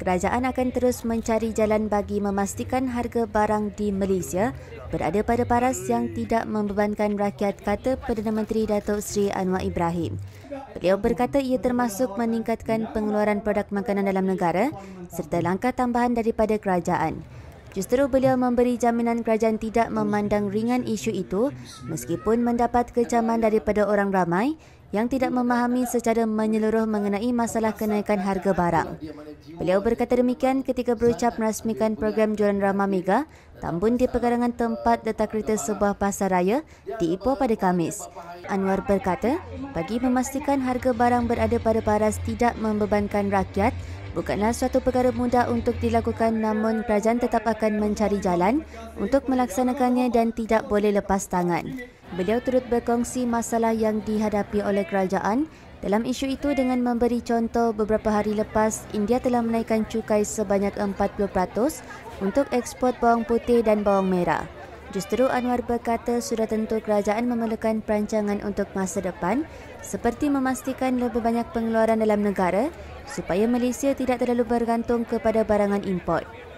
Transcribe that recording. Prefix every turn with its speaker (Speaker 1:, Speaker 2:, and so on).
Speaker 1: kerajaan akan terus mencari jalan bagi memastikan harga barang di Malaysia berada pada paras yang tidak membebankan rakyat kata Perdana Menteri Datuk Seri Anwar Ibrahim. Beliau berkata ia termasuk meningkatkan pengeluaran produk makanan dalam negara serta langkah tambahan daripada kerajaan. Justeru beliau memberi jaminan kerajaan tidak memandang ringan isu itu meskipun mendapat kecaman daripada orang ramai yang tidak memahami secara menyeluruh mengenai masalah kenaikan harga barang. Beliau berkata demikian ketika berucap merasmikan program jualan ramah mega tambun di pekarangan tempat data kereta sebuah pasar raya di Ipoh pada Kamis. Anwar berkata, bagi memastikan harga barang berada pada paras tidak membebankan rakyat, Bukanlah suatu perkara mudah untuk dilakukan namun kerajaan tetap akan mencari jalan untuk melaksanakannya dan tidak boleh lepas tangan. Beliau turut berkongsi masalah yang dihadapi oleh kerajaan dalam isu itu dengan memberi contoh beberapa hari lepas India telah menaikkan cukai sebanyak 40% untuk ekspor bawang putih dan bawang merah. Justeru Anwar berkata sudah tentu kerajaan memerlukan perancangan untuk masa depan seperti memastikan lebih banyak pengeluaran dalam negara supaya Malaysia tidak terlalu bergantung kepada barangan import.